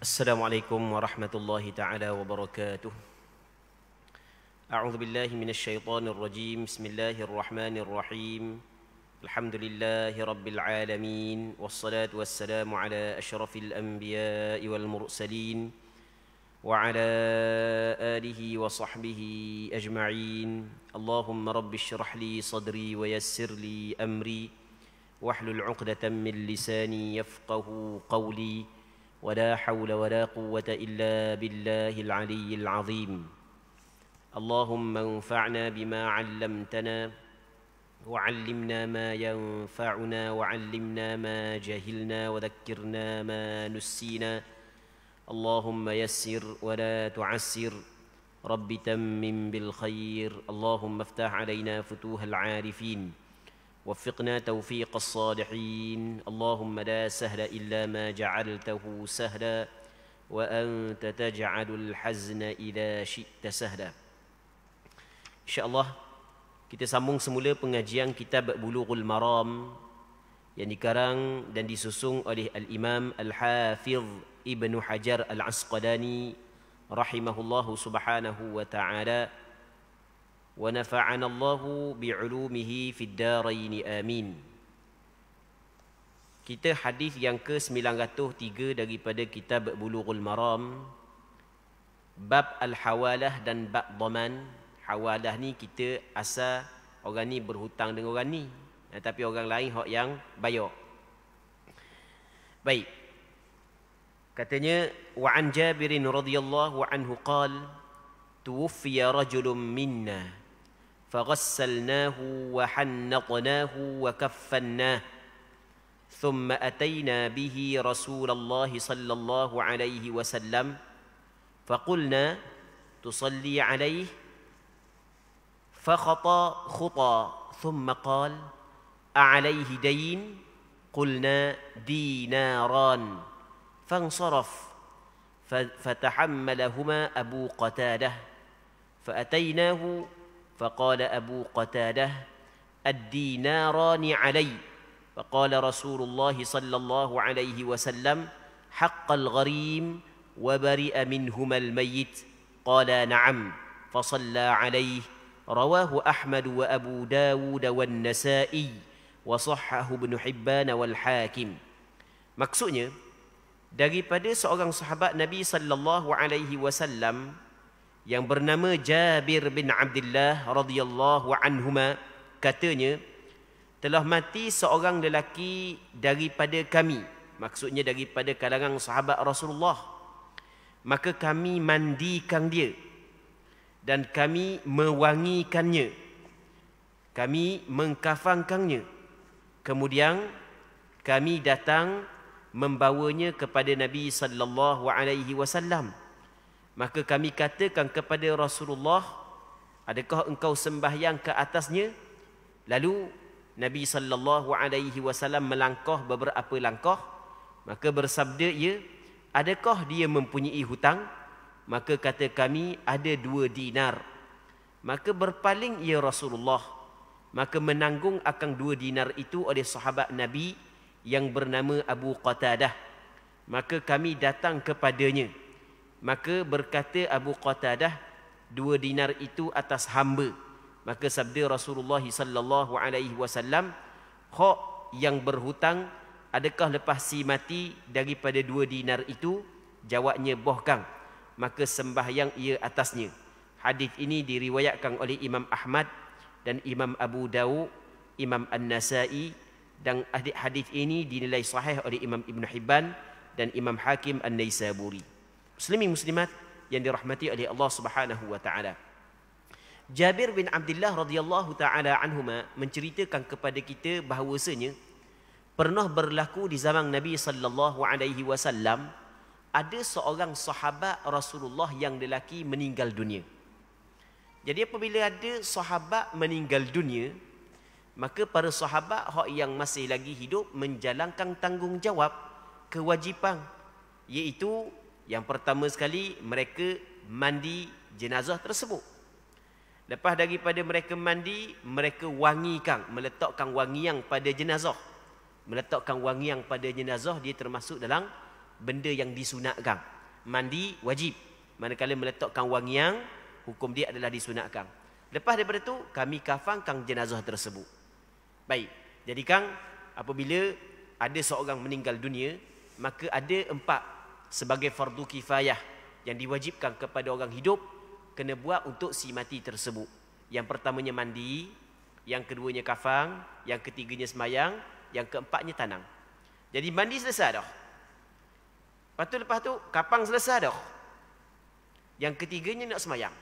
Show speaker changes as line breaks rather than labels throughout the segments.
السلام عليكم ورحمة الله تعالى وبركاته أعوذ بالله من الشيطان الرجيم بسم الله الرحمن الرحيم الحمد لله رب العالمين والصلاة والسلام على أشرف الأنبياء والمرسلين وعلى آله وصحبه أجمعين اللهم رب اشرح لي صدري ويسر لي أمري واحلل عقدة من لساني يفقه قولي ولا حول ولا قوة إلا بالله العلي العظيم اللهم انفعنا بما علمتنا وعلمنا ما ينفعنا وعلمنا ما جهلنا وذكرنا ما نسينا اللهم يسر ولا تعسر رب تمم بالخير اللهم افتح علينا فتوه العارفين وفقنا توفيق الصالحين اللهم لا سهل إلا ما جعلته سهلا وأنت تجعل الحزن إذا شئت سهلا إن شاء الله kita sambung semula pengajian kitab Bulughul Maram yang dikarang dan disusung oleh Al-Imam Al-Hafiz Ibn Hajar Al-Asqalani rahimahullahu subhanahu wa ta'ala ونفعنا الله بعلومه في الدارين آمين Kita hadis yang ke-903 daripada kitab Bulughul Maram bab al-hawalah dan bab daman. Hawalah ni kita asa orang ni berhutang dengan orang ni eh, tapi orang lain hak yang bayar. Baik. Katanya wa an Jabir radhiyallahu anhu qal tuwfiya rajulun minna فغسلناه وحنطناه وكفناه ثم أتينا به رسول الله صلى الله عليه وسلم فقلنا تصلي عليه فخطى خطى ثم قال أعليه دين قلنا ديناران فانصرف فتحملهما أبو قتادة فأتيناه فقال أبو قتادة الديناران علي فقال رسول الله صلى الله عليه وسلم حق الغريم وبرئ منهما الميت قال نعم فصلى عليه رواه أحمد وأبو داود والنسائي وصحه ابن حبان والحاكم Hakim. Maksudnya daripada seorang sahabat Nabi sallallahu alaihi wasallam yang bernama Jabir bin Abdullah radhiyallahu anhuma katanya telah mati seorang lelaki daripada kami maksudnya daripada kalangan sahabat Rasulullah maka kami mandikan dia dan kami mewangikannya kami mengkafangkannya kemudian kami datang membawanya kepada Nabi sallallahu alaihi wasallam Maka kami katakan kepada Rasulullah, adakah engkau sembahyang ke atasnya? Lalu Nabi sallallahu alaihi wasallam melangkah beberapa langkah, maka bersabda ia, adakah dia mempunyai hutang? Maka kata kami ada dua dinar. Maka berpaling ia Rasulullah. Maka menanggung akan dua dinar itu oleh sahabat Nabi yang bernama Abu Qatadah. Maka kami datang kepadanya. Maka berkata Abu Qatadah dua dinar itu atas hamba. Maka sabda Rasulullah sallallahu alaihi wasallam, "Khok yang berhutang, adakah lepas si mati daripada dua dinar itu?" Jawabnya, "Boh kang." Maka sembahyang ia atasnya. Hadis ini diriwayatkan oleh Imam Ahmad dan Imam Abu Dawud, Imam An-Nasai dan hadis ini dinilai sahih oleh Imam Ibn Hibban dan Imam Hakim An-Naisaburi muslimin muslimat yang dirahmati oleh Allah Subhanahu wa taala. Jabir bin Abdullah radhiyallahu taala anhuma menceritakan kepada kita bahawasanya pernah berlaku di zaman Nabi sallallahu alaihi wasallam ada seorang sahabat Rasulullah yang lelaki meninggal dunia. Jadi apabila ada sahabat meninggal dunia, maka para sahabat hak yang masih lagi hidup menjalankan tanggungjawab kewajipan iaitu yang pertama sekali mereka mandi jenazah tersebut. Lepas daripada mereka mandi, mereka wangikan, meletakkan wangian pada jenazah. Meletakkan wangian pada jenazah dia termasuk dalam benda yang disunatkan. Mandi wajib. Manakala meletakkan wangian, hukum dia adalah disunatkan. Lepas daripada itu, kami kafankan jenazah tersebut. Baik. Jadi kang, apabila ada seorang meninggal dunia, maka ada empat sebagai fardu kifayah yang diwajibkan kepada orang hidup kena buat untuk si mati tersebut. Yang pertamanya mandi, yang keduanya kafang, yang ketiganya semayang, yang keempatnya tanang. Jadi mandi selesai dah. Lepas tu lepas tu kafang selesai dah. Yang ketiganya nak semayang.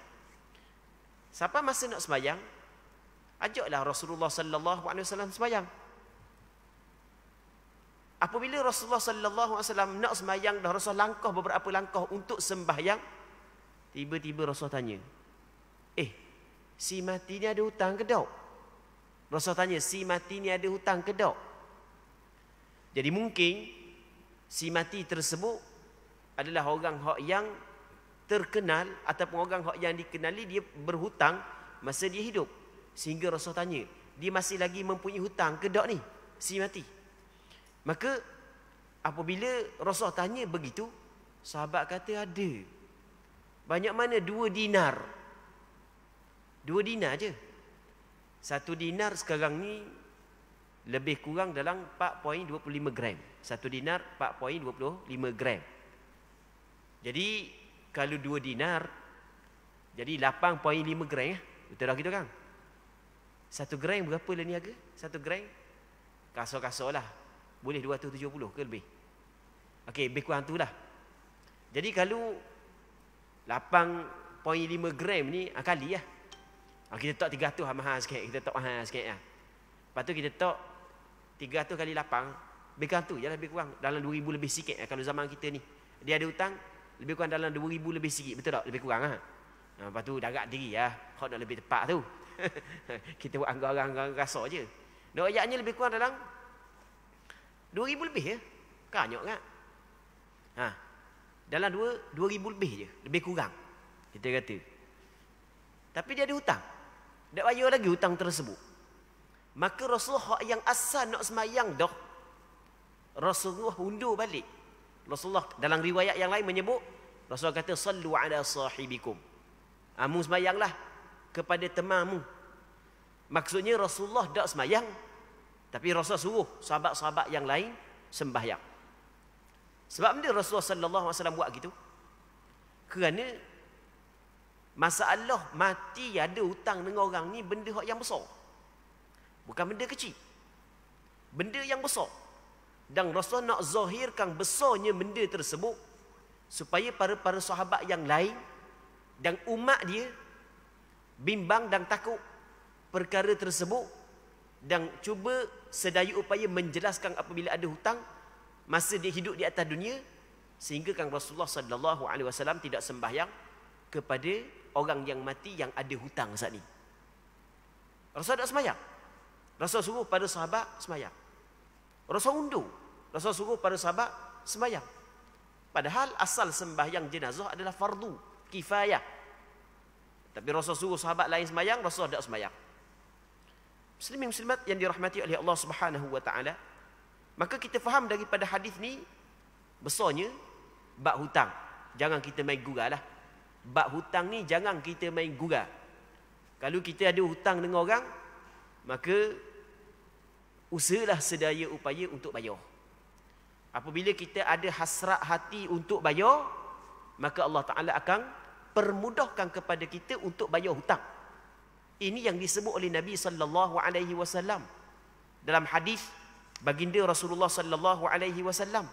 Siapa masa nak semayang? Ajaklah Rasulullah sallallahu alaihi wasallam semayang. Apabila Rasulullah sallallahu alaihi wasallam nak sembahyang dah Rasul langkah beberapa langkah untuk sembahyang tiba-tiba Rasul tanya Eh si mati ni ada hutang ke dak? Rasul tanya si mati ni ada hutang ke dak? Jadi mungkin si mati tersebut adalah orang hak yang terkenal ataupun orang hak yang dikenali dia berhutang masa dia hidup sehingga Rasul tanya dia masih lagi mempunyai hutang ke dak ni si mati? Maka apabila Rasulullah tanya begitu, sahabat kata ada. Banyak mana dua dinar. Dua dinar aja. Satu dinar sekarang ni lebih kurang dalam 4.25 gram. Satu dinar 4.25 gram. Jadi kalau dua dinar jadi 8.5 gram ya. Betul dah gitu kan? Satu gram berapa lah ni harga? Satu gram? Kasar-kasar lah. Boleh 270 ke lebih. Okey, lebih kurang itulah. Jadi kalau 8.5 gram ni akali ah, lah. Ya. Kita tak 300 lah mahal sikit. Kita tak mahal sikit lah. Ya. Lepas tu kita tak 300 kali 8. Lebih kurang tu. Ya, lebih kurang dalam 2,000 lebih sikit. Ya, kalau zaman kita ni. Dia ada hutang. Lebih kurang dalam 2,000 lebih sikit. Betul tak? Lebih kurang lah. Ya. Lepas tu darat diri lah. Ya. Kau nak lebih tepat tu. kita buat anggaran-anggaran rasa je. Dan ayatnya lebih kurang dalam 2000 lebih ya. Banyak kan? Ha. Dalam 2 2000 lebih je, lebih kurang. Kita kata. Tapi dia ada hutang. Tak bayar lagi hutang tersebut. Maka Rasulullah yang asal nak semayang dah. Rasulullah undur balik. Rasulullah dalam riwayat yang lain menyebut. Rasulullah kata, Sallu ala sahibikum. Amu ah, semayanglah kepada temanmu. Maksudnya Rasulullah tak semayang. Tapi Rasulullah suruh sahabat-sahabat yang lain sembahyang. Sebab ni Rasulullah sallallahu alaihi wasallam buat gitu. Kerana masalah mati ada hutang dengan orang ni benda hak yang besar. Bukan benda kecil. Benda yang besar. Dan Rasul nak zahirkan besarnya benda tersebut supaya para-para sahabat yang lain dan umat dia bimbang dan takut perkara tersebut dan cuba sedaya upaya menjelaskan apabila ada hutang masa dia hidup di atas dunia sehingga kan Rasulullah sallallahu alaihi wasallam tidak sembahyang kepada orang yang mati yang ada hutang saat ini. Rasul tak sembahyang. Rasul suruh pada sahabat sembahyang. Rasul undur. Rasul suruh pada sahabat sembahyang. Padahal asal sembahyang jenazah adalah fardu kifayah. Tapi Rasul suruh sahabat lain sembahyang, Rasul tak sembahyang muslimin muslimat yang dirahmati oleh Allah Subhanahu wa taala maka kita faham daripada hadis ni besarnya bab hutang jangan kita main gugalah bab hutang ni jangan kita main gugah. kalau kita ada hutang dengan orang maka usahalah sedaya upaya untuk bayar apabila kita ada hasrat hati untuk bayar maka Allah taala akan permudahkan kepada kita untuk bayar hutang ini yang disebut oleh Nabi sallallahu alaihi wasallam dalam hadis baginda Rasulullah sallallahu alaihi wasallam.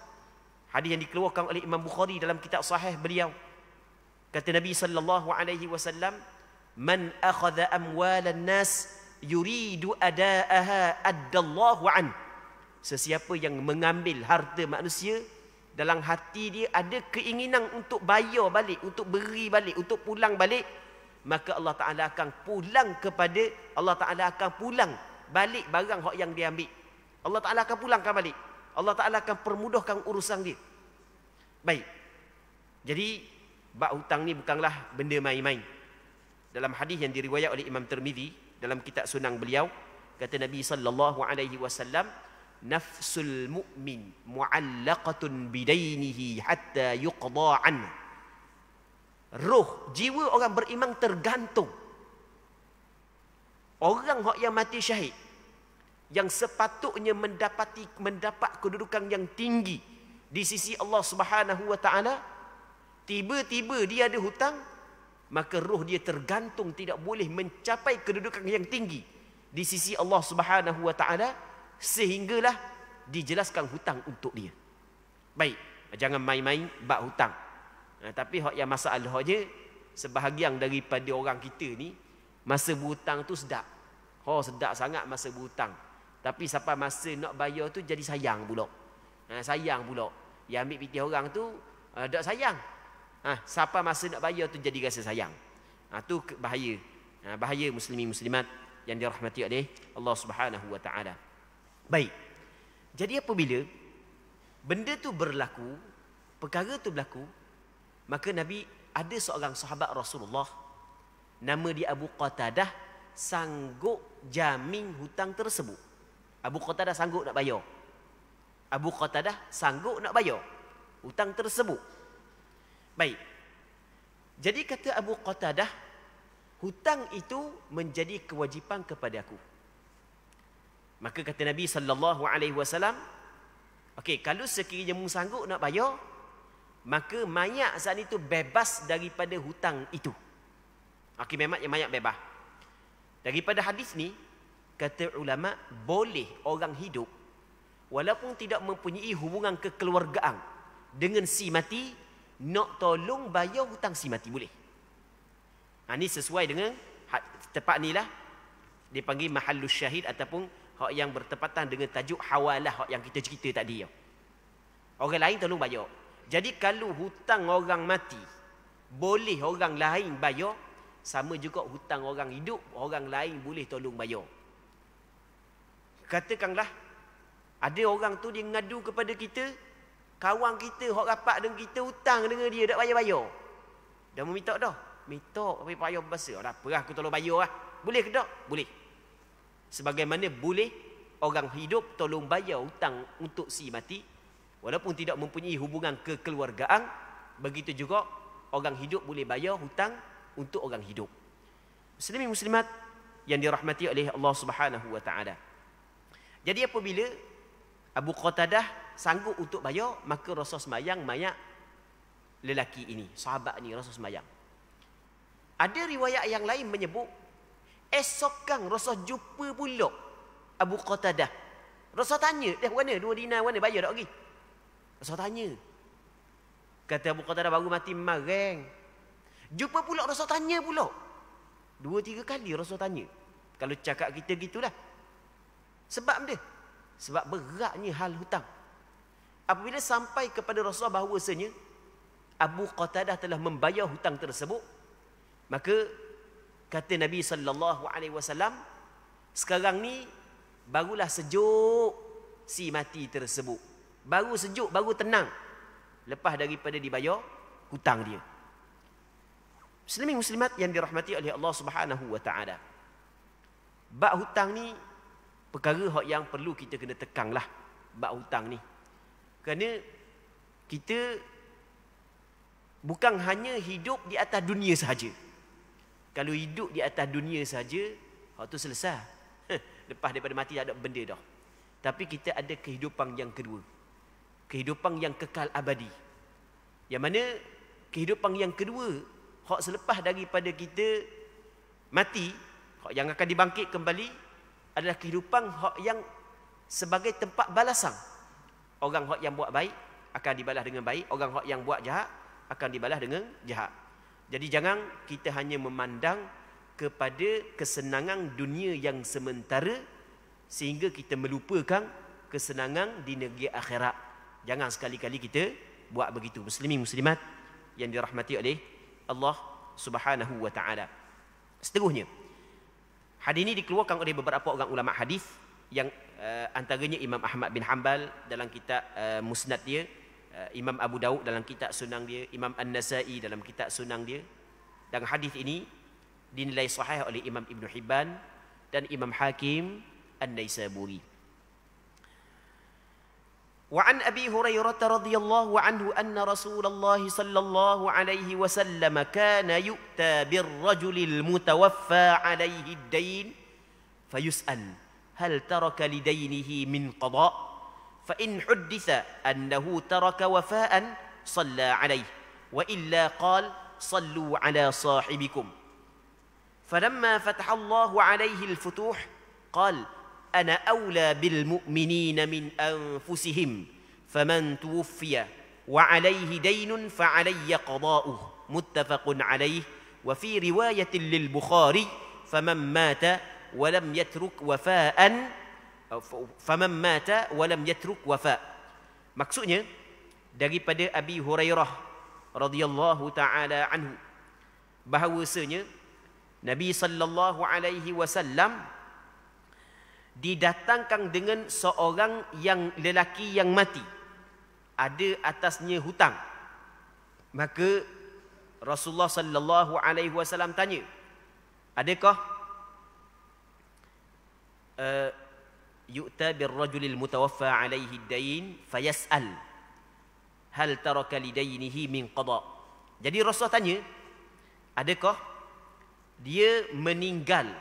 Hadis yang dikeluarkan oleh Imam Bukhari dalam kitab sahih beliau. Kata Nabi sallallahu alaihi wasallam, "Man akhadha amwalan nas yuridu ada'aha addallahu an." Sesiapa yang mengambil harta manusia dalam hati dia ada keinginan untuk bayar balik, untuk beri balik, untuk pulang balik, maka Allah Taala akan pulang kepada Allah Taala akan pulang balik barang hak yang dia ambil. Allah Taala akan pulangkan balik. Allah Taala akan permudahkan urusan dia. Baik. Jadi bab hutang ni bukanlah benda main-main. Dalam hadis yang diriwayat oleh Imam Tirmizi dalam kitab sunang beliau kata Nabi sallallahu alaihi wasallam nafsul mu'min mu'allaqatun bidainihi hatta yuqda roh jiwa orang beriman tergantung orang hok yang mati syahid yang sepatutnya mendapati mendapat kedudukan yang tinggi di sisi Allah Subhanahu wa tiba-tiba dia ada hutang maka roh dia tergantung tidak boleh mencapai kedudukan yang tinggi di sisi Allah Subhanahu wa sehinggalah dijelaskan hutang untuk dia baik jangan main-main bab hutang Ha, tapi hak yang masalahnya sebahagian daripada orang kita ni masa berhutang tu sedap. Ha oh, sedap sangat masa berhutang. Tapi sampai masa nak bayar tu jadi sayang pula. Ha, sayang pula. Yang ambil piti orang tu uh, tak sayang. Ha, sampai masa nak bayar tu jadi rasa sayang. Ha, tu bahaya. Ha, bahaya muslimin muslimat yang dirahmati oleh Allah Subhanahu Wa Taala. Baik. Jadi apabila benda tu berlaku, perkara tu berlaku, Maka Nabi ada seorang sahabat Rasulullah nama dia Abu Qatadah sanggup jamin hutang tersebut. Abu Qatadah sanggup nak bayar. Abu Qatadah sanggup nak bayar hutang tersebut. Baik. Jadi kata Abu Qatadah hutang itu menjadi kewajipan kepada aku. Maka kata Nabi sallallahu alaihi wasallam, "Okey, kalau sekiranya mu sanggup nak bayar, maka mayat saat itu bebas daripada hutang itu. Hakim okay, yang mayat bebas. Daripada hadis ni kata ulama boleh orang hidup walaupun tidak mempunyai hubungan kekeluargaan dengan si mati nak tolong bayar hutang si mati boleh. Ha, ini sesuai dengan tepat ni lah. dipanggil mahallus syahid ataupun hak yang bertepatan dengan tajuk hawalah hak yang kita cerita tadi. Orang lain tolong bayar. Jadi kalau hutang orang mati boleh orang lain bayar, sama juga hutang orang hidup orang lain boleh tolong bayar. Katakanlah ada orang tu dia ngadu kepada kita, kawan kita hok rapat dengan kita hutang dengan dia tak bayar-bayar. Dah meminta dah. Minta tapi bayar bahasa. Dah apa aku tolong bayar lah. Boleh ke tak? Boleh. Sebagaimana boleh orang hidup tolong bayar hutang untuk si mati, Walaupun tidak mempunyai hubungan kekeluargaan, begitu juga orang hidup boleh bayar hutang untuk orang hidup. Muslimin muslimat yang dirahmati oleh Allah Subhanahu wa taala. Jadi apabila Abu Qatadah sanggup untuk bayar, maka Rasul semayang mayat lelaki ini, sahabat ini Rasul semayang. Ada riwayat yang lain menyebut esok kang Rasul jumpa pula Abu Qatadah. Rasul tanya, dia eh, mana? Dua dinar mana? Bayar tak pergi? Okay? So tanya. Kata Abu Qatadah baru mati marang. Jumpa pula Rasul tanya pula. Dua tiga kali Rasul tanya. Kalau cakap kita gitulah. Sebab dia. Sebab beratnya hal hutang. Apabila sampai kepada Rasul bahawasanya Abu Qatadah telah membayar hutang tersebut, maka kata Nabi sallallahu alaihi wasallam, sekarang ni barulah sejuk si mati tersebut. Baru sejuk, baru tenang. Lepas daripada dibayar hutang dia. Muslimin muslimat yang dirahmati oleh Allah Subhanahu wa taala. Bab hutang ni perkara yang perlu kita kena lah bab hutang ni. Kerana kita bukan hanya hidup di atas dunia sahaja. Kalau hidup di atas dunia sahaja, hak tu selesai. Lepas daripada mati tak ada benda dah. Tapi kita ada kehidupan yang kedua kehidupan yang kekal abadi. Yang mana kehidupan yang kedua, hak selepas daripada kita mati, hak yang akan dibangkit kembali adalah kehidupan hak yang sebagai tempat balasan. Orang hak yang buat baik akan dibalas dengan baik, orang hak yang buat jahat akan dibalas dengan jahat. Jadi jangan kita hanya memandang kepada kesenangan dunia yang sementara sehingga kita melupakan kesenangan di negeri akhirat Jangan sekali-kali kita buat begitu. Muslimin muslimat yang dirahmati oleh Allah Subhanahu wa taala. Seterusnya. Hadis ini dikeluarkan oleh beberapa orang ulama hadis yang uh, antaranya Imam Ahmad bin Hanbal dalam kitab uh, Musnad dia, uh, Imam Abu Daud dalam kitab Sunan dia, Imam An-Nasa'i dalam kitab Sunan dia. Dan hadis ini dinilai sahih oleh Imam Ibn Hibban dan Imam Hakim An-Naisaburi. وعن أبي هريرة رضي الله عنه أن رسول الله صلى الله عليه وسلم كان يؤتى بالرجل المتوفى عليه الدين فيسأل هل ترك لدينه من قضاء فإن حدث أنه ترك وفاء صلى عليه وإلا قال صلوا على صاحبكم فلما فتح الله عليه الفتوح قال أنا أولى بالمؤمنين من أنفسهم فمن توفي وعليه دين فعلي قضاؤه متفق عليه وفي رواية للبخاري فمن مات ولم يترك وفاء فمن مات ولم يترك وفاء maksudnya daripada Abi Hurairah radhiyallahu taala anhu bahawasanya Nabi sallallahu alaihi wasallam didatangkan dengan seorang yang lelaki yang mati ada atasnya hutang maka Rasulullah sallallahu alaihi wasallam tanya adakah uh, yu'ta bir rajulil mutawaffa alaihi dain fayas'al hal taraka lidainihi min qada jadi Rasulullah tanya adakah dia meninggal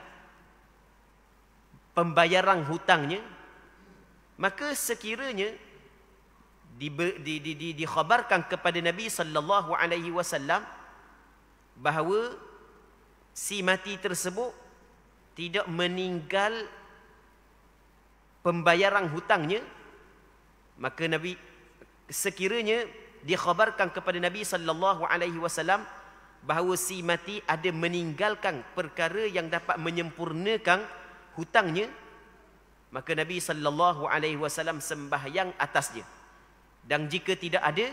pembayaran hutangnya maka sekiranya di di di di dikhabarkan kepada Nabi sallallahu alaihi wasallam bahawa si mati tersebut tidak meninggal pembayaran hutangnya maka Nabi sekiranya dikhabarkan kepada Nabi sallallahu alaihi wasallam bahawa si mati ada meninggalkan perkara yang dapat menyempurnakan hutangnya maka Nabi sallallahu alaihi wasallam sembahyang atasnya dan jika tidak ada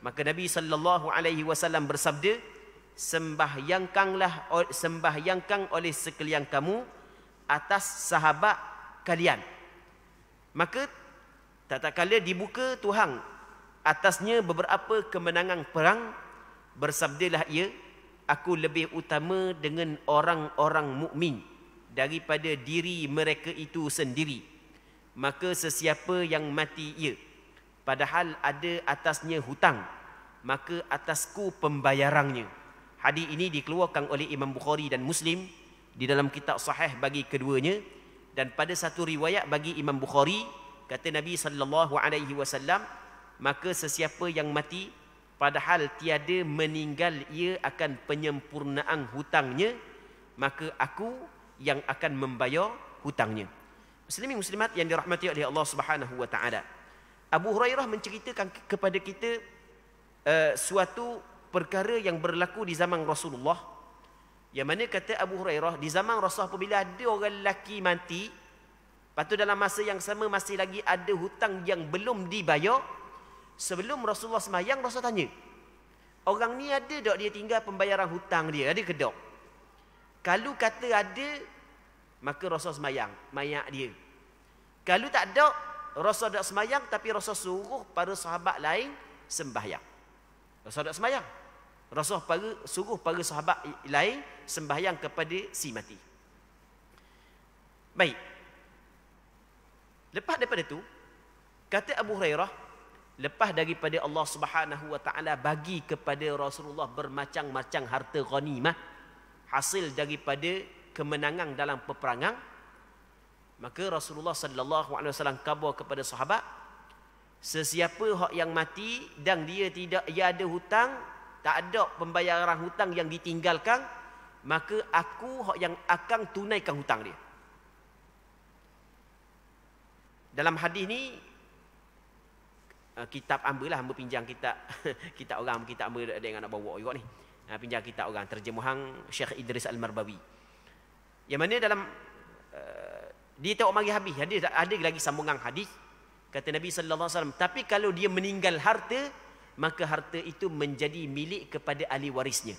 maka Nabi sallallahu alaihi wasallam bersabda sembahyangkanlah sembahyangkan oleh sekalian kamu atas sahabat kalian maka tatkala dibuka Tuhan atasnya beberapa kemenangan perang bersabdalah ia aku lebih utama dengan orang-orang mukmin daripada diri mereka itu sendiri maka sesiapa yang mati ia padahal ada atasnya hutang maka atasku pembayarannya hadis ini dikeluarkan oleh Imam Bukhari dan Muslim di dalam kitab sahih bagi keduanya dan pada satu riwayat bagi Imam Bukhari kata Nabi saw. maka sesiapa yang mati padahal tiada meninggal ia akan penyempurnaan hutangnya maka aku yang akan membayar hutangnya. Muslimin muslimat yang dirahmati oleh Allah Subhanahu wa taala. Abu Hurairah menceritakan kepada kita uh, suatu perkara yang berlaku di zaman Rasulullah. Yang mana kata Abu Hurairah di zaman Rasulullah apabila ada orang lelaki mati, lepas dalam masa yang sama masih lagi ada hutang yang belum dibayar, sebelum Rasulullah sembahyang Rasul tanya, orang ni ada tak dia tinggal pembayaran hutang dia? Ada ke tak? Kalau kata ada, maka Rasul semayang, mayak dia. Kalau tak ada, Rasul tak semayang, tapi Rasul suruh pada sahabat lain sembahyang. Rasul tak semayang. Rasul para, suruh para sahabat lain sembahyang kepada si mati. Baik. Lepas daripada itu, kata Abu Hurairah, lepas daripada Allah Subhanahu wa taala bagi kepada Rasulullah bermacam-macam harta ghanimah, hasil daripada kemenangan dalam peperangan maka Rasulullah sallallahu alaihi wasallam kabar kepada sahabat sesiapa hak yang mati dan dia tidak ia ada hutang tak ada pembayaran hutang yang ditinggalkan maka aku hak yang akan tunaikan hutang dia dalam hadis ni uh, kitab ambillah berpinjam kitab kitab orang kitab ambil dengan nak bawa juga ni ha, pinjam kitab orang terjemahan Syekh Idris Al-Marbawi yang mana dalam uh, dia tahu mari habis ada, ada lagi sambungan hadis kata Nabi sallallahu alaihi wasallam tapi kalau dia meninggal harta maka harta itu menjadi milik kepada ahli warisnya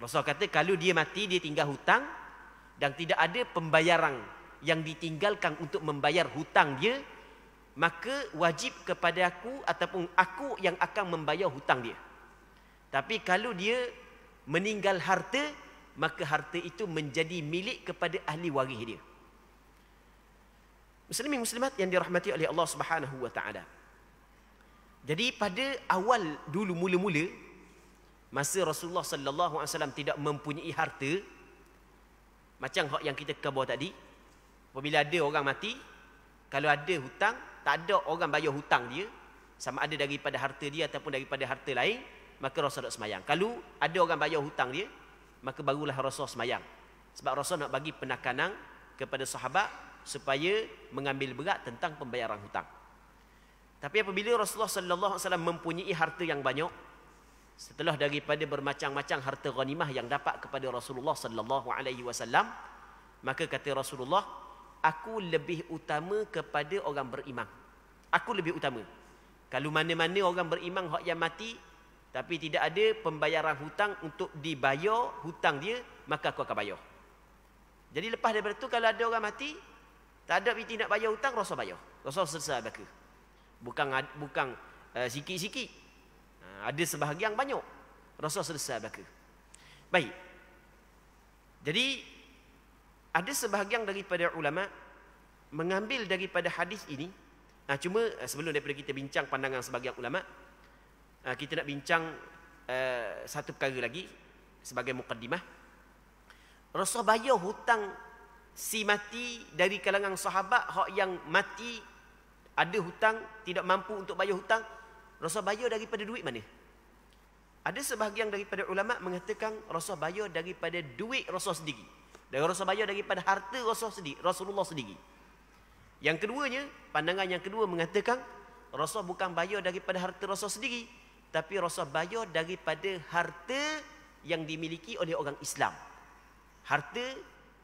Rasul kata kalau dia mati dia tinggal hutang dan tidak ada pembayaran yang ditinggalkan untuk membayar hutang dia maka wajib kepada aku ataupun aku yang akan membayar hutang dia tapi kalau dia meninggal harta, maka harta itu menjadi milik kepada ahli waris dia. Muslimin muslimat yang dirahmati oleh Allah Subhanahu wa taala. Jadi pada awal dulu mula-mula masa Rasulullah sallallahu alaihi wasallam tidak mempunyai harta macam hak yang kita kebawa tadi apabila ada orang mati kalau ada hutang tak ada orang bayar hutang dia sama ada daripada harta dia ataupun daripada harta lain maka rasul nak semayang. Kalau ada orang bayar hutang dia, maka barulah rasul semayang. Sebab rasul nak bagi penakanan kepada sahabat supaya mengambil berat tentang pembayaran hutang. Tapi apabila Rasulullah sallallahu alaihi wasallam mempunyai harta yang banyak setelah daripada bermacam-macam harta ghanimah yang dapat kepada Rasulullah sallallahu alaihi wasallam maka kata Rasulullah aku lebih utama kepada orang beriman. Aku lebih utama. Kalau mana-mana orang beriman hak yang mati tapi tidak ada pembayaran hutang untuk dibayar hutang dia maka aku akan bayar jadi lepas daripada itu kalau ada orang mati tak ada binti nak bayar hutang rasa bayar rasa selesai baka bukan bukan uh, sikit-sikit uh, ada sebahagian banyak rasa selesai baka baik jadi ada sebahagian daripada ulama mengambil daripada hadis ini nah, ha, cuma eh, sebelum daripada kita bincang pandangan sebahagian ulama' Ah, kita nak bincang uh, satu perkara lagi sebagai mukaddimah. Rasul bayar hutang si mati dari kalangan sahabat hak yang mati ada hutang tidak mampu untuk bayar hutang rasul bayar daripada duit mana ada sebahagian daripada ulama mengatakan rasul bayar daripada duit rasul sendiri dan rasul bayar daripada harta rasul sendiri rasulullah sendiri yang keduanya pandangan yang kedua mengatakan rasul bukan bayar daripada harta rasul sendiri tapi Rasul bayar daripada harta yang dimiliki oleh orang Islam. Harta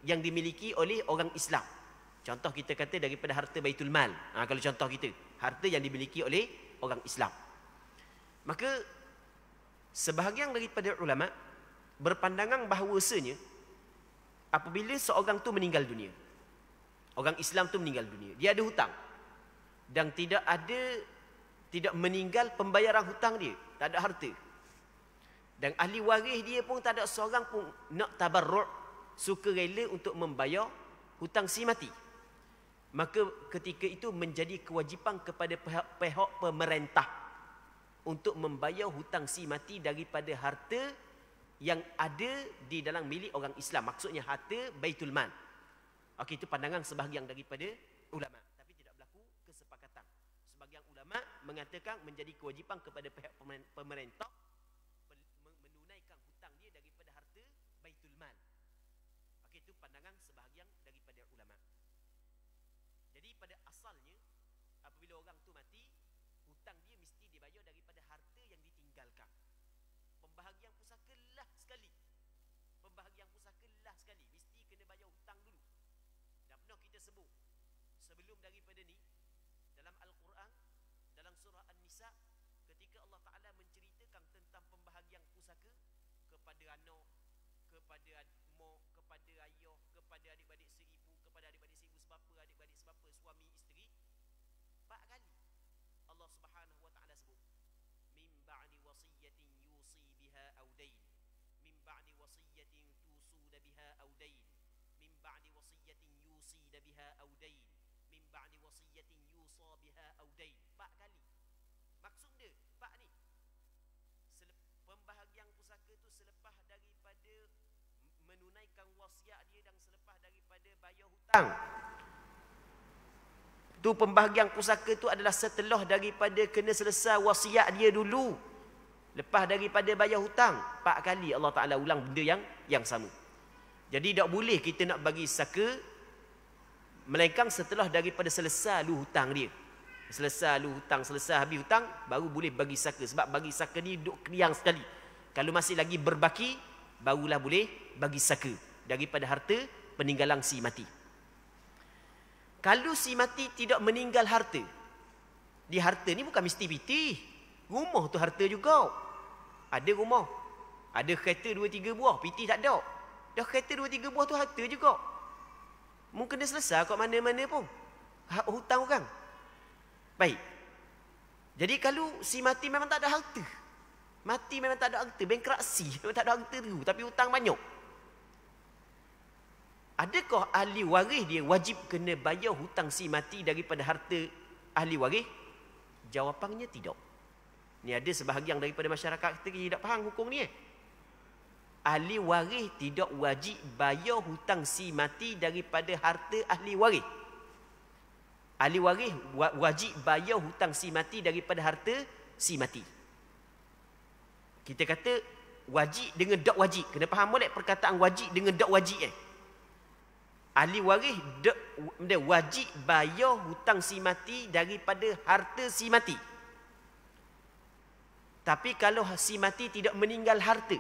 yang dimiliki oleh orang Islam. Contoh kita kata daripada harta Baitul Mal. Ha, kalau contoh kita, harta yang dimiliki oleh orang Islam. Maka sebahagian daripada ulama berpandangan bahawasanya apabila seorang tu meninggal dunia. Orang Islam tu meninggal dunia, dia ada hutang. Dan tidak ada tidak meninggal pembayaran hutang dia tak ada harta dan ahli waris dia pun tak ada seorang pun nak tabarruk suka rela untuk membayar hutang si mati maka ketika itu menjadi kewajipan kepada pihak-pihak pemerintah untuk membayar hutang si mati daripada harta yang ada di dalam milik orang Islam maksudnya harta Baitul Mal okey itu pandangan sebahagian daripada ulama mengatakan menjadi kewajipan kepada pihak pemerintah menunaikan hutang dia daripada harta baitul mal. Okey itu pandangan sebahagian daripada ulama. Jadi pada asalnya apabila orang tu mati hutang dia mesti dibayar daripada harta yang ditinggalkan. Pembahagian pusaka lah sekali. Pembahagian pusaka lah sekali mesti kena bayar hutang dulu. Dah pernah kita sebut sebelum daripada ni dalam Al-Quran surah An-Nisa ketika Allah Taala menceritakan tentang pembahagian pusaka kepada Ano, kepada mak, kepada ayah, kepada adik-adik seribu, kepada adik-adik seribu sebab apa, adik-adik sebab apa, suami, isteri. kali Allah Subhanahu Taala sebut min ba'di wasiyatin yusi biha awdain min ba'di wasiyatin tusuda biha awdain min ba'di wasiyatin yusi biha awdain min ba'di wasiyatin yusa biha tunaikan wasiat dia dan selepas daripada bayar hutang tu pembahagian pusaka tu adalah setelah daripada kena selesai wasiat dia dulu lepas daripada bayar hutang empat kali Allah Taala ulang benda yang yang sama jadi tak boleh kita nak bagi saka melainkan setelah daripada selesai lu hutang dia selesai lu hutang selesai habis hutang baru boleh bagi saka sebab bagi saka ni duk kenyang sekali kalau masih lagi berbaki barulah boleh bagi saka daripada harta peninggalan si mati. Kalau si mati tidak meninggal harta, di harta ni bukan mesti piti. Rumah tu harta juga. Ada rumah. Ada kereta dua tiga buah. Piti tak ada. Dah kereta dua tiga buah tu harta juga. Mungkin dia selesai kat mana-mana pun. Ha, hutang orang. Baik. Jadi kalau si mati memang tak ada harta. Mati memang tak ada harta. Bankrupsi memang tak ada harta tu. Tapi hutang banyak. Adakah ahli waris dia wajib kena bayar hutang si mati daripada harta ahli waris? Jawapannya tidak. Ni ada sebahagian daripada masyarakat kita yang tidak faham hukum ni. Eh? Ahli waris tidak wajib bayar hutang si mati daripada harta ahli waris. Ahli waris wajib bayar hutang si mati daripada harta Si mati. Kita kata wajib dengan dak wajib. Kena faham boleh perkataan wajib dengan dak wajib eh. Ahli waris dak dia wajib bayar hutang si mati daripada harta si mati. Tapi kalau si mati tidak meninggal harta.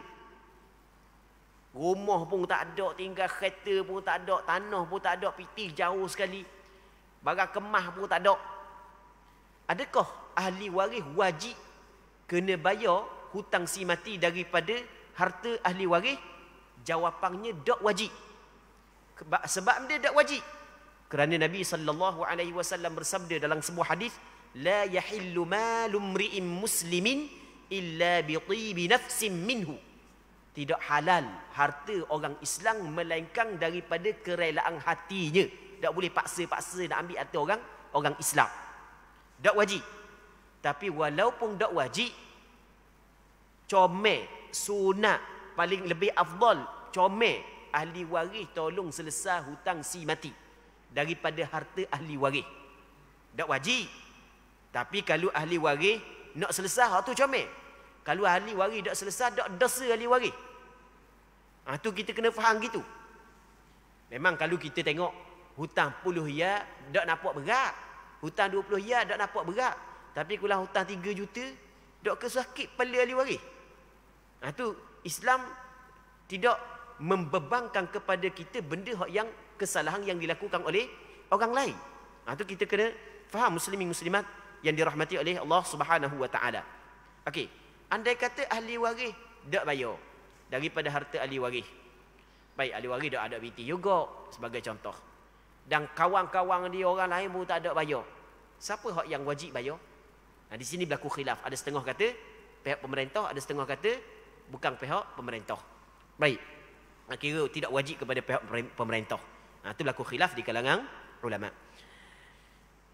Rumah pun tak ada, tinggal kereta pun tak ada, tanah pun tak ada, piti jauh sekali. Barang kemah pun tak ada. Adakah ahli waris wajib kena bayar hutang si mati daripada harta ahli waris jawapannya dak wajib sebab dia dak wajib kerana Nabi sallallahu alaihi wasallam bersabda dalam sebuah hadis la yahillu malum ri'in muslimin illa bi tibi nafsin minhu tidak halal harta orang Islam melainkan daripada kerelaan hatinya tak boleh paksa-paksa nak ambil harta orang orang Islam tak wajib tapi walaupun tak wajib comel sunat paling lebih afdal comel ahli waris tolong selesa hutang si mati daripada harta ahli waris tak wajib tapi kalau ahli waris nak selesa hak tu comel kalau ahli waris tak selesa tak dosa ahli waris ha, kita kena faham gitu memang kalau kita tengok hutang 10 ya tak nampak berat hutang dua 20 ya tak nampak berat tapi kalau hutang tiga juta tak kesakit pala ahli waris Nah, ha, tu Islam tidak membebankan kepada kita benda yang kesalahan yang dilakukan oleh orang lain. Nah, ha, tu kita kena faham muslimin muslimat yang dirahmati oleh Allah Subhanahu wa taala. Okey, andai kata ahli waris tak bayar daripada harta ahli waris. Baik ahli waris tak ada binti juga sebagai contoh. Dan kawan-kawan dia orang lain pun tak ada bayar. Siapa hak yang wajib bayar? Nah, ha, di sini berlaku khilaf. Ada setengah kata pihak pemerintah, ada setengah kata bukan pihak pemerintah. Baik. Kira tidak wajib kepada pihak pemerintah. Ha, itu berlaku khilaf di kalangan ulama.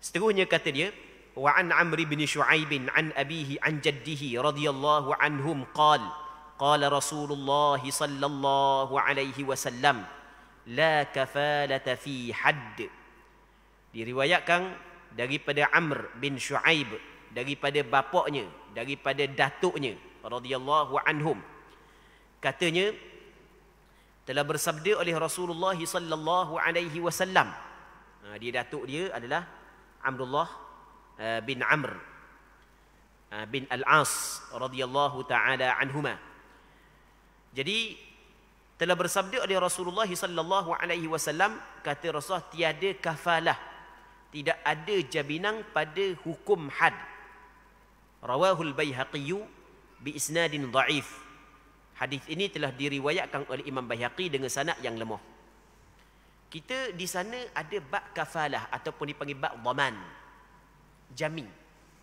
Seterusnya kata dia, wa an Amr bin Shu'aib an abihi an jaddihi radhiyallahu anhum qal قال رسول الله صلى الله عليه وسلم لا كفالة في حد diriwayatkan daripada Amr bin Shu'aib daripada bapaknya daripada datuknya radhiyallahu anhum katanya telah bersabda oleh Rasulullah sallallahu alaihi wasallam ha, dia datuk dia adalah Abdullah ha, bin Amr ha, bin Al-As radhiyallahu taala anhuma jadi telah bersabda oleh Rasulullah sallallahu alaihi wasallam kata Rasul tiada kafalah tidak ada jaminan pada hukum had rawahul baihaqi bi isnadin dhaif. Hadis ini telah diriwayatkan oleh Imam Baihaqi dengan sanad yang lemah. Kita di sana ada bab kafalah ataupun dipanggil bab dhaman. Jamin.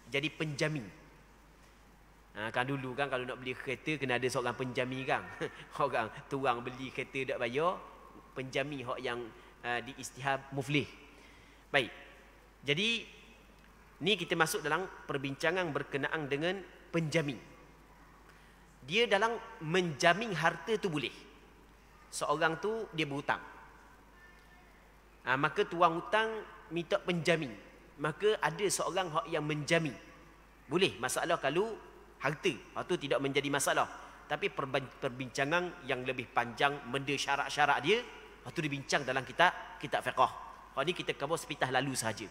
Jadi penjamin. Ha, kan dulu kan kalau nak beli kereta kena ada seorang penjamin kan. orang tuang beli kereta tak bayar, penjamin hak yang uh, diistihab muflih. Baik. Jadi ni kita masuk dalam perbincangan berkenaan dengan penjamin dia dalam menjamin harta tu boleh seorang tu dia berhutang ha, maka tuang hutang minta penjamin maka ada seorang hak yang menjamin boleh masalah kalau harta tu tidak menjadi masalah tapi perbincangan yang lebih panjang benda syarat-syarat dia tu dibincang dalam kitab kitab fiqh ni kita kabur sepitah lalu saja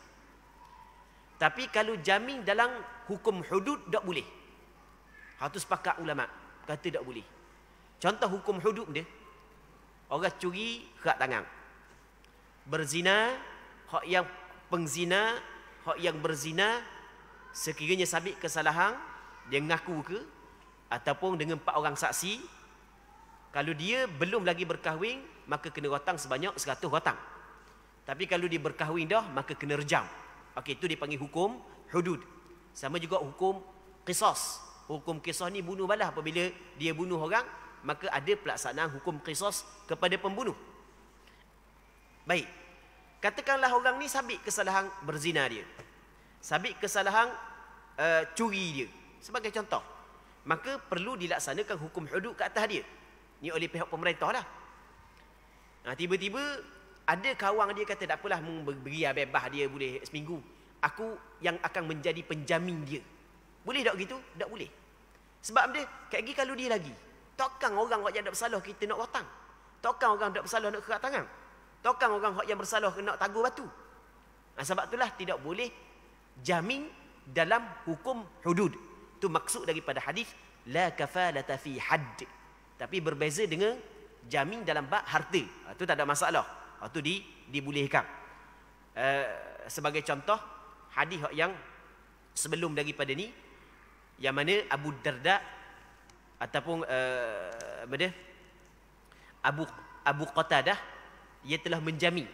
tapi kalau jamin dalam hukum hudud tak boleh tu sepakat ulama' Kata tak boleh. Contoh hukum hudud dia. Orang curi kerat tangan. Berzina, hak yang pengzina, hak yang berzina sekiranya sabit kesalahan dia mengaku ke ataupun dengan empat orang saksi kalau dia belum lagi berkahwin maka kena rotang sebanyak 100 rotang. Tapi kalau dia berkahwin dah maka kena rejam. Okey itu dipanggil hukum hudud. Sama juga hukum kisos hukum kisah ni bunuh balas apabila dia bunuh orang maka ada pelaksanaan hukum kisah kepada pembunuh baik katakanlah orang ni sabit kesalahan berzina dia sabit kesalahan uh, curi dia sebagai contoh maka perlu dilaksanakan hukum hudud ke atas dia ni oleh pihak pemerintah lah nah, ha, tiba-tiba ada kawan dia kata tak apalah beri bebas dia boleh seminggu aku yang akan menjadi penjamin dia boleh tak gitu? Tak boleh. Sebab dia, kat lagi kalau dia lagi. Tokang orang yang tak bersalah kita nak watang. Tokang orang tak bersalah nak kerak tangan. Tokang orang yang bersalah nak tagu batu. Nah, sebab itulah tidak boleh jamin dalam hukum hudud. Itu maksud daripada hadis La kafalata fi had. Tapi berbeza dengan jamin dalam bak harta. Itu tak ada masalah. Itu di, dibolehkan. Uh, sebagai contoh, hadis yang sebelum daripada ni, yang mana Abu Darda ataupun uh, apa dia Abu Abu Qatadah ia telah menjamin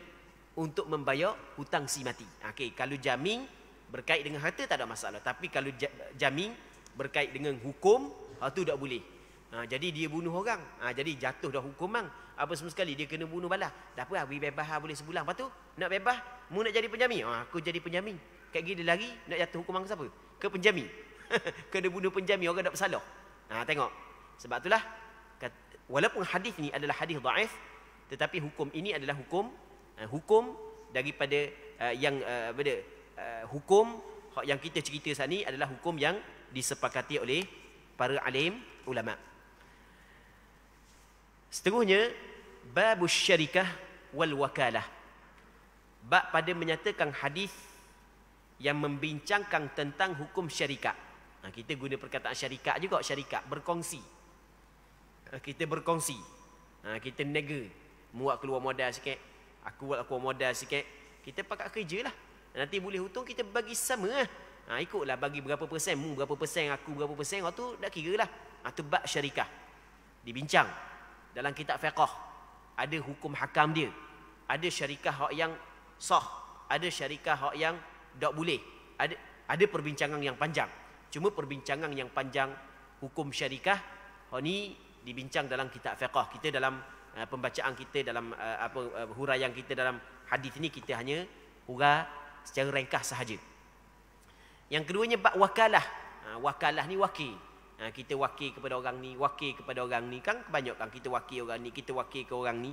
untuk membayar hutang si mati. Okey, kalau jamin berkait dengan harta tak ada masalah, tapi kalau jamin berkait dengan hukum itu ha, tak boleh. Ha, jadi dia bunuh orang. Ha, jadi jatuh dah hukum hukuman. Apa semua sekali dia kena bunuh balas. Tak apa, bagi bebas boleh sebulan. Lepas tu nak bebas, mu nak jadi penjamin. Ha, aku jadi penjamin. Kat gigi dia lari, nak jatuh hukuman ke siapa? Ke penjamin. kena bunuh penjami orang tak bersalah. Ha nah, tengok. Sebab itulah walaupun hadis ni adalah hadis dhaif tetapi hukum ini adalah hukum eh, hukum daripada uh, yang eh, apa uh, dia uh, hukum yang kita cerita sini adalah hukum yang disepakati oleh para alim ulama. Seterusnya bab syarikah wal wakalah. Bab pada menyatakan hadis yang membincangkan tentang hukum syarikat. Ha, kita guna perkataan syarikat juga syarikat berkongsi. Ha, kita berkongsi. Ha, kita nega. Muat keluar modal sikit. Aku buat keluar modal sikit. Kita pakat kerja Nanti boleh hutung kita bagi sama lah. Ha, ikutlah bagi berapa persen. Mu berapa persen. Aku berapa persen. Waktu dah kira lah. Itu ha, bab syarikat. Dibincang. Dalam kitab fiqah. Ada hukum hakam dia. Ada syarikah hak yang sah. Ada syarikah hak yang tak boleh. Ada, ada perbincangan yang panjang. Cuma perbincangan yang panjang hukum syarikah ini oh, dibincang dalam kitab fiqah. Kita dalam uh, pembacaan kita dalam uh, apa uh, huraian kita dalam hadis ini kita hanya hura secara ringkas sahaja. Yang keduanya bab wakalah. Ha, wakalah ni wakil. Ha, kita wakil kepada orang ni, wakil kepada orang ni kan kebanyakan kita wakil orang ni, kita wakil ke orang ni.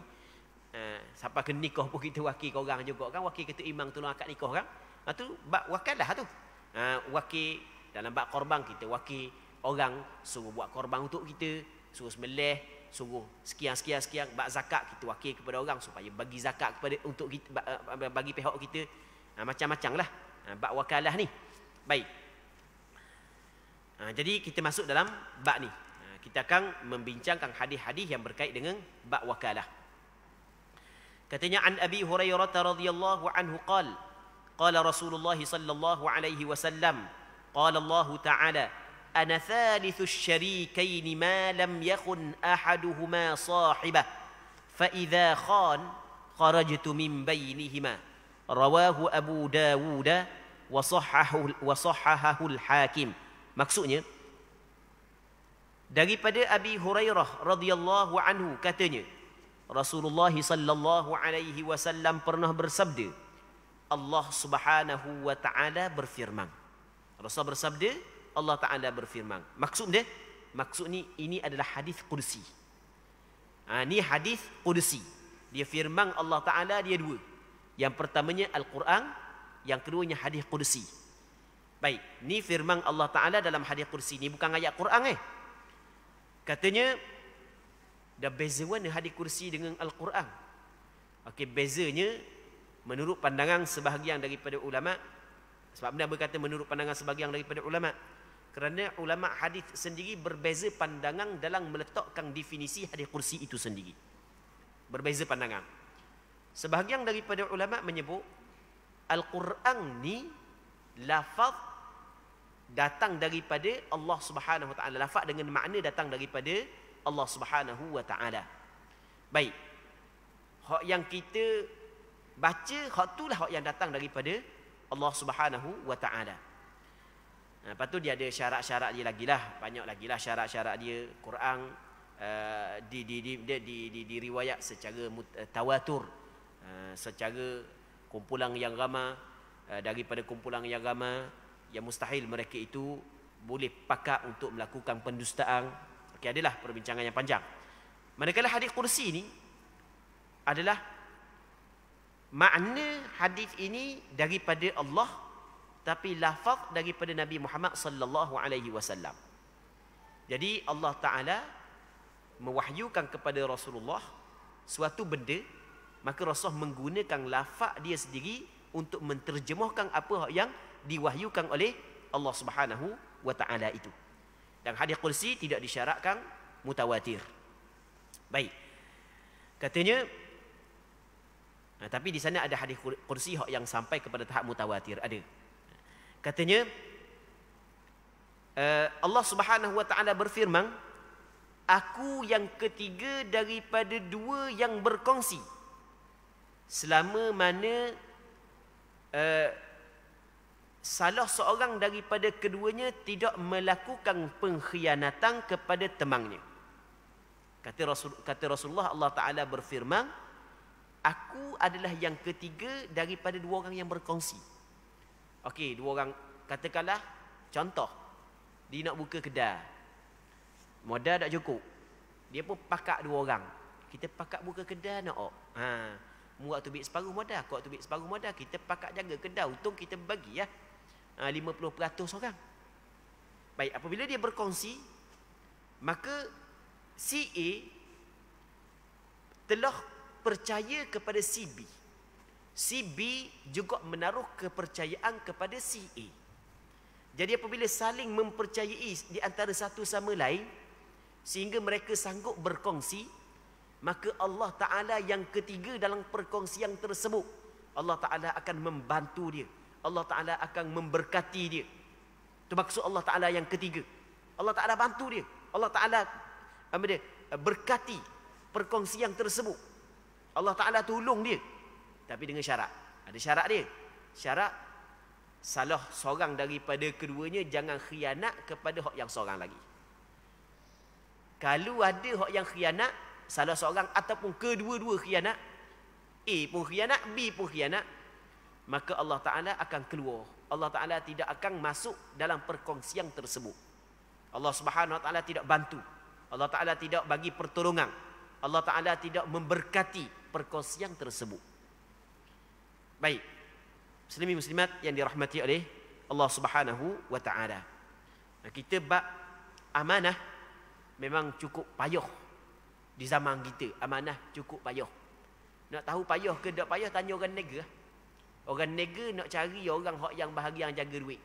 Ha, siapa kena nikah pun kita wakil ke orang juga kan wakil ketua imam tolong akad nikah kan. Ha tu bab wakalah tu. Ha, wakil dalam bab korban kita wakil orang suruh buat korban untuk kita, suruh sembelih, suruh sekian-sekian sekian bab zakat kita wakil kepada orang supaya bagi zakat kepada untuk kita eh, bagi pihak kita. macam-macam lah ha, ha wakalah ni. Baik. Ha, jadi kita masuk dalam bak ni. Ha, kita akan membincangkan hadis-hadis yang berkait dengan bak wakalah. Katanya an Abi Hurairah radhiyallahu anhu qala qala Rasulullah sallallahu alaihi wasallam قال الله تعالى أنا ثالث الشريكين ما لم يخن أحدهما صاحبة فإذا خان خرجت من بينهما رواه أبو داود وصححه, وصححه الحاكم maksudnya daripada Abi Hurairah radhiyallahu anhu katanya Rasulullah sallallahu alaihi wasallam pernah bersabda Allah Subhanahu wa taala berfirman Rasul bersabda Allah Taala berfirman. Maksud dia? Maksud ni ini adalah hadis qudsi. Ha, ini hadis qudsi. Dia firman Allah Taala dia dua. Yang pertamanya Al-Quran, yang keduanya hadis qudsi. Baik, ini firman Allah Taala dalam hadis qudsi ini bukan ayat Quran eh. Katanya dah beza mana hadis qudsi dengan Al-Quran. Okey, bezanya menurut pandangan sebahagian daripada ulama' Sebab benda berkata menurut pandangan sebagian daripada ulama. Kerana ulama hadis sendiri berbeza pandangan dalam meletakkan definisi hadis kursi itu sendiri. Berbeza pandangan. Sebahagian daripada ulama menyebut Al-Quran ni lafaz datang daripada Allah Subhanahu Wa Taala. Lafaz dengan makna datang daripada Allah Subhanahu Wa Taala. Baik. Hak yang kita baca hak itulah hak yang datang daripada Allah Subhanahu wa taala. Nah, ha, lepas tu dia ada syarat-syarat dia lagi lah banyak lagi lah syarat-syarat dia Quran uh, di, di, di, di, di, di, di, riwayat secara uh, tawatur uh, secara kumpulan yang agama, uh, daripada kumpulan yang agama yang mustahil mereka itu boleh pakat untuk melakukan pendustaan okay, adalah perbincangan yang panjang manakala hadis kursi ini adalah makna hadis ini daripada Allah tapi lafaz daripada Nabi Muhammad sallallahu alaihi wasallam. Jadi Allah Taala mewahyukan kepada Rasulullah suatu benda maka Rasul menggunakan lafaz dia sendiri untuk menterjemahkan apa yang diwahyukan oleh Allah Subhanahu wa taala itu. Dan hadis kursi tidak disyarakkan, mutawatir. Baik. Katanya Nah, tapi di sana ada hadis kursi yang sampai kepada tahap mutawatir ada. Katanya eh, Allah Subhanahu wa taala berfirman, aku yang ketiga daripada dua yang berkongsi. Selama mana uh, salah seorang daripada keduanya tidak melakukan pengkhianatan kepada temannya. Kata Rasul kata Rasulullah Allah taala berfirman, aku adalah yang ketiga daripada dua orang yang berkongsi. Okey, dua orang katakanlah contoh dia nak buka kedai. Modal tak cukup. Dia pun pakak dua orang. Kita pakak buka kedai nak. Ha, murah tu bit separuh modal, kau tu bit separuh modal, kita pakak jaga kedai, untung kita bagi ya. Ha, 50% orang. Baik, apabila dia berkongsi, maka CA telah percaya kepada si B. Si B juga menaruh kepercayaan kepada si A. Jadi apabila saling mempercayai di antara satu sama lain sehingga mereka sanggup berkongsi, maka Allah Taala yang ketiga dalam perkongsian tersebut, Allah Taala akan membantu dia. Allah Taala akan memberkati dia. Itu maksud Allah Taala yang ketiga. Allah Taala bantu dia. Allah Taala apa dia? Berkati perkongsian tersebut. Allah Ta'ala tolong dia Tapi dengan syarat Ada syarat dia Syarat Salah seorang daripada keduanya Jangan khianat kepada hak yang seorang lagi Kalau ada hak yang khianat Salah seorang ataupun kedua-dua khianat A pun khianat, B pun khianat Maka Allah Ta'ala akan keluar Allah Ta'ala tidak akan masuk dalam perkongsian tersebut Allah Subhanahu Wa Ta'ala tidak bantu Allah Ta'ala tidak bagi pertolongan Allah Ta'ala tidak memberkati perkosian tersebut. Baik. Muslimi muslimat yang dirahmati oleh Allah Subhanahu wa taala. Kita bab amanah memang cukup payah di zaman kita. Amanah cukup payah. Nak tahu payah ke tak payah tanya orang negara. Lah. Orang negara nak cari orang hak yang bahagia yang jaga duit.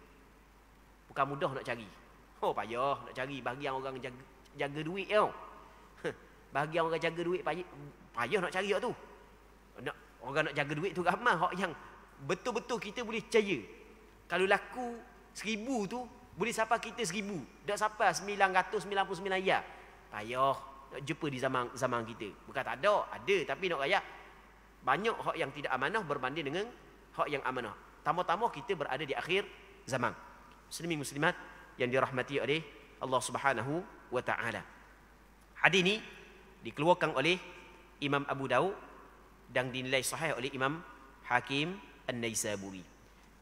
Bukan mudah nak cari. Oh payah nak cari bahagia orang jaga, jaga duit tau. Bahagia orang jaga duit payah nak cari waktu nak orang nak jaga duit tu ramai hak yang betul-betul kita boleh percaya kalau laku seribu tu boleh sapa kita seribu tak sapa 999 ya payah nak jumpa di zaman zaman kita bukan tak ada ada tapi nak raya banyak hak yang tidak amanah berbanding dengan hak yang amanah tambah-tambah kita berada di akhir zaman muslimin muslimat yang dirahmati oleh Allah Subhanahu wa taala hadis ini dikeluarkan oleh Imam Abu Daud dan dinilai sahih oleh Imam Hakim An-Naisaburi.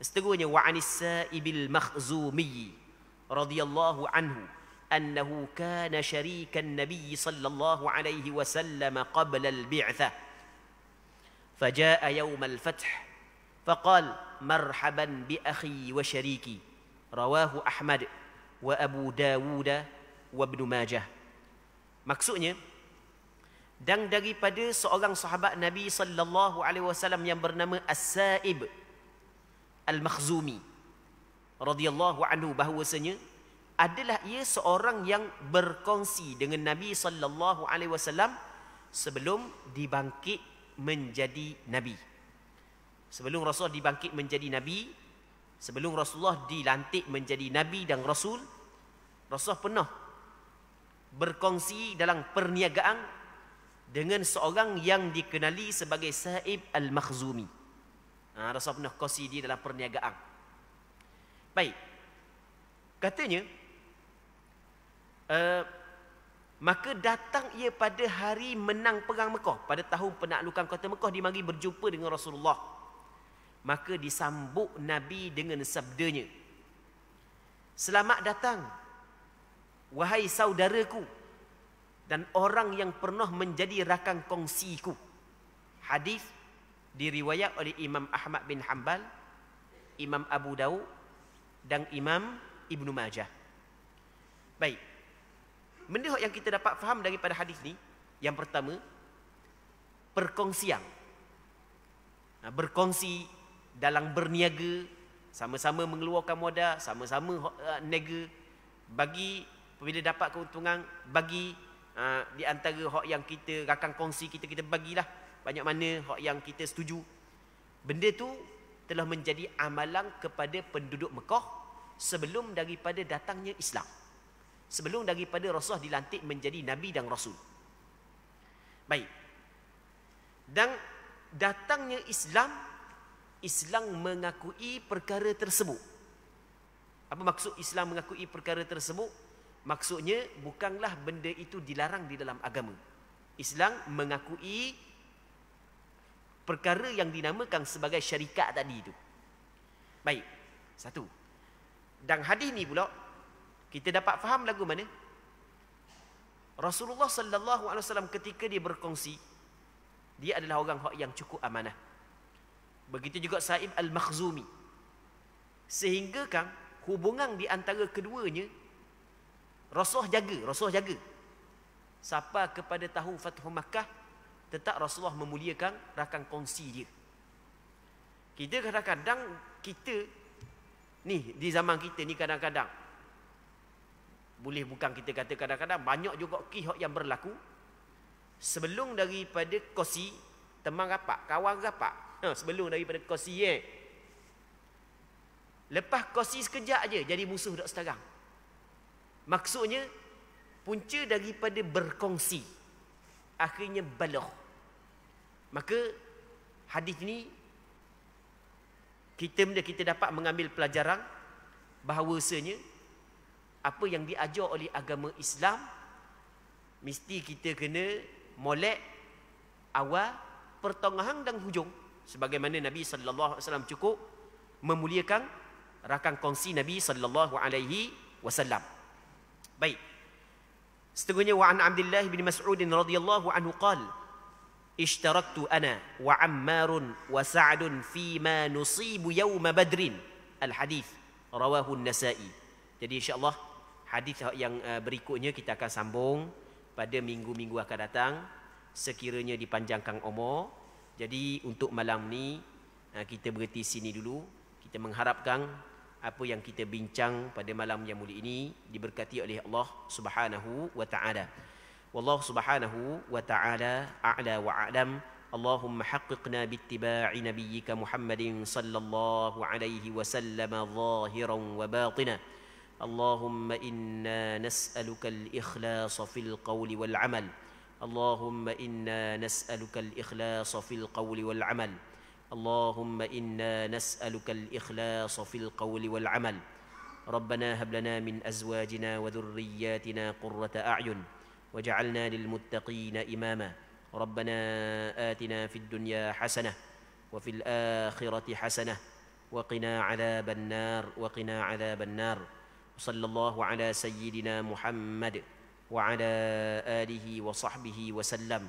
Seterusnya wa anis Sa'ibil Makhzumi radhiyallahu anhu annahu kana syarikan Nabi sallallahu alaihi wasallam qabla al-bi'thah. Faja'a yawm al-fath faqal marhaban bi akhi wa syariki. Rawahu Ahmad wa Abu Dawud wa وابن Majah. maksudnya dan daripada seorang sahabat Nabi sallallahu alaihi wasallam yang bernama As-Sa'ib Al-Makhzumi radhiyallahu anhu bahwasanya adalah ia seorang yang berkongsi dengan Nabi sallallahu alaihi wasallam sebelum dibangkit menjadi nabi. Sebelum Rasulullah dibangkit menjadi nabi, sebelum Rasulullah dilantik menjadi nabi dan rasul, Rasulullah pernah berkongsi dalam perniagaan dengan seorang yang dikenali sebagai Sa'ib Al-Makhzumi. Ha, Rasul pernah kasi dia dalam perniagaan. Baik. Katanya, uh, maka datang ia pada hari menang perang Mekah. Pada tahun penaklukan kota Mekah, dia mari berjumpa dengan Rasulullah. Maka disambut Nabi dengan sabdanya. Selamat datang, wahai saudaraku dan orang yang pernah menjadi rakan kongsiku. Hadis diriwayat oleh Imam Ahmad bin Hanbal, Imam Abu Dawud dan Imam Ibnu Majah. Baik. Benda yang kita dapat faham daripada hadis ni, yang pertama perkongsian. Nah, ha, berkongsi dalam berniaga, sama-sama mengeluarkan modal, sama-sama uh, nega bagi apabila dapat keuntungan bagi ha, di antara hak yang kita rakan kongsi kita kita bagilah banyak mana hak yang kita setuju benda tu telah menjadi amalan kepada penduduk Mekah sebelum daripada datangnya Islam sebelum daripada Rasulullah dilantik menjadi Nabi dan Rasul baik dan datangnya Islam Islam mengakui perkara tersebut apa maksud Islam mengakui perkara tersebut Maksudnya bukanlah benda itu dilarang di dalam agama. Islam mengakui perkara yang dinamakan sebagai syarikat tadi itu. Baik. Satu. Dan hadis ni pula kita dapat faham lagu mana? Rasulullah sallallahu alaihi wasallam ketika dia berkongsi dia adalah orang yang cukup amanah. Begitu juga Sa'ib Al-Makhzumi. Sehingga kan hubungan di antara keduanya Rasulullah jaga, Rasulullah jaga. Sapa kepada tahu Fathu Makkah, tetap Rasulullah memuliakan rakan kongsi dia. Kita kadang-kadang kita ni di zaman kita ni kadang-kadang boleh bukan kita kata kadang-kadang banyak juga kihok yang berlaku sebelum daripada kosi teman rapat kawan rapat ha, sebelum daripada kosi eh. lepas kosi sekejap aje jadi musuh dak sekarang Maksudnya punca daripada berkongsi akhirnya balok. Maka hadis ini kita benda kita dapat mengambil pelajaran bahawasanya apa yang diajar oleh agama Islam mesti kita kena molek awal pertengahan dan hujung sebagaimana Nabi sallallahu alaihi wasallam cukup memuliakan rakan kongsi Nabi sallallahu alaihi wasallam. Baik. Setengahnya wa an Abdullah bin Mas'ud radhiyallahu anhu qal Ishtaraktu ana wa Ammar wa Sa'd fi ma nusibu yawm Badr. Al hadis rawahu An-Nasa'i. Jadi insyaallah hadis yang eh, berikutnya kita akan sambung pada minggu-minggu akan datang sekiranya dipanjangkan umur. Jadi untuk malam ni eh, kita berhenti sini dulu. Kita mengharapkan apa yang kita bincang pada malam yang mulia ini diberkati oleh Allah Subhanahu wa taala. Wallahu Subhanahu wa taala a'la wa a'lam. Allahumma haqqiqna bi ittiba'i nabiyyika Muhammadin sallallahu alaihi wa sallam zahiran wa batina. Allahumma inna nas'aluka al-ikhlas fi al-qawli wal 'amal. Allahumma inna nas'aluka al-ikhlas fi al-qawli wal 'amal. اللهم انا نسالك الاخلاص في القول والعمل ربنا هب لنا من ازواجنا وذرياتنا قره اعين وجعلنا للمتقين اماما ربنا اتنا في الدنيا حسنه وفي الاخره حسنه وقنا عذاب النار وقنا عذاب النار صلى الله على سيدنا محمد وعلى اله وصحبه وسلم